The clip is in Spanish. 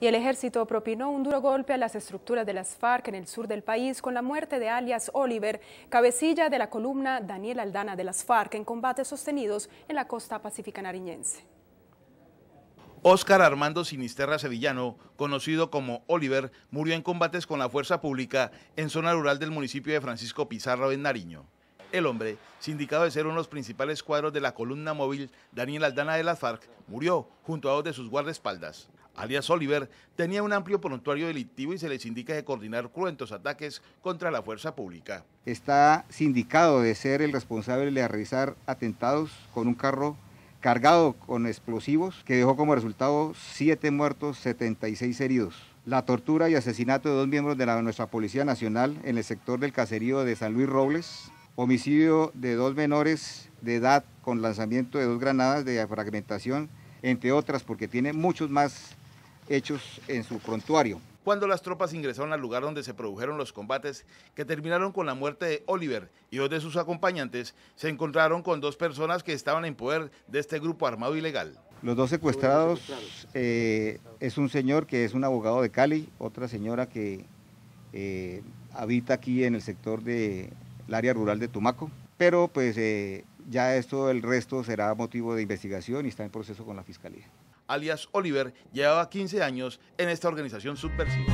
Y el ejército propinó un duro golpe a las estructuras de las FARC en el sur del país con la muerte de alias Oliver, cabecilla de la columna Daniel Aldana de las FARC en combates sostenidos en la costa pacífica nariñense. Óscar Armando Sinisterra Sevillano, conocido como Oliver, murió en combates con la fuerza pública en zona rural del municipio de Francisco Pizarro en Nariño el hombre, sindicado de ser uno de los principales cuadros de la columna móvil Daniel Aldana de las FARC, murió junto a dos de sus guardaespaldas. Alias Oliver tenía un amplio prontuario delictivo y se les indica de coordinar cruentos ataques contra la fuerza pública. Está sindicado de ser el responsable de realizar atentados con un carro cargado con explosivos que dejó como resultado siete muertos, 76 heridos. La tortura y asesinato de dos miembros de nuestra Policía Nacional en el sector del caserío de San Luis Robles, homicidio de dos menores de edad con lanzamiento de dos granadas de fragmentación, entre otras, porque tiene muchos más hechos en su prontuario. Cuando las tropas ingresaron al lugar donde se produjeron los combates, que terminaron con la muerte de Oliver y dos de sus acompañantes, se encontraron con dos personas que estaban en poder de este grupo armado ilegal. Los dos secuestrados eh, es un señor que es un abogado de Cali, otra señora que eh, habita aquí en el sector de el área rural de Tumaco, pero pues eh, ya esto, el resto será motivo de investigación y está en proceso con la Fiscalía. Alias Oliver llevaba 15 años en esta organización subversiva.